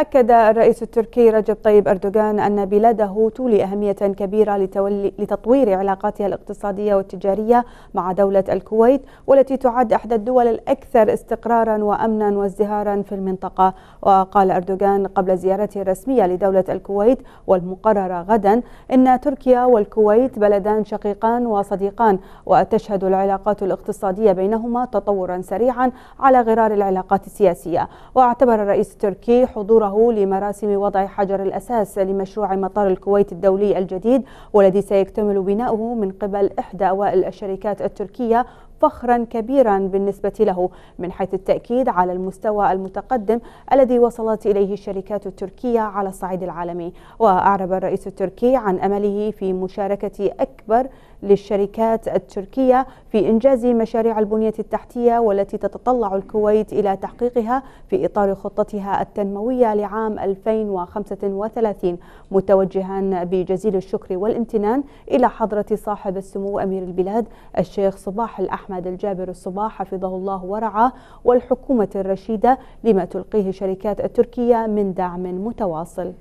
أكد الرئيس التركي رجب طيب أردوغان أن بلاده تولي أهمية كبيرة لتولي لتطوير علاقاتها الاقتصادية والتجارية مع دولة الكويت والتي تعد إحدى الدول الأكثر استقرارا وأمنا وازدهارا في المنطقة وقال أردوغان قبل زيارته الرسمية لدولة الكويت والمقررة غدا إن تركيا والكويت بلدان شقيقان وصديقان وتشهد العلاقات الاقتصادية بينهما تطورا سريعا على غرار العلاقات السياسية واعتبر الرئيس التركي حضوره حضوره لمراسم وضع حجر الأساس لمشروع مطار الكويت الدولي الجديد والذي سيكتمل بناؤه من قبل إحدى أوائل الشركات التركية فخرا كبيرا بالنسبة له من حيث التأكيد على المستوى المتقدم الذي وصلت إليه الشركات التركية على الصعيد العالمي وأعرب الرئيس التركي عن أمله في مشاركة أكثر أكبر للشركات التركية في إنجاز مشاريع البنية التحتية والتي تتطلع الكويت إلى تحقيقها في إطار خطتها التنموية لعام 2035 متوجها بجزيل الشكر والامتنان إلى حضرة صاحب السمو أمير البلاد الشيخ صباح الأحمد الجابر الصباح حفظه الله ورعاه والحكومة الرشيدة لما تلقيه شركات التركية من دعم متواصل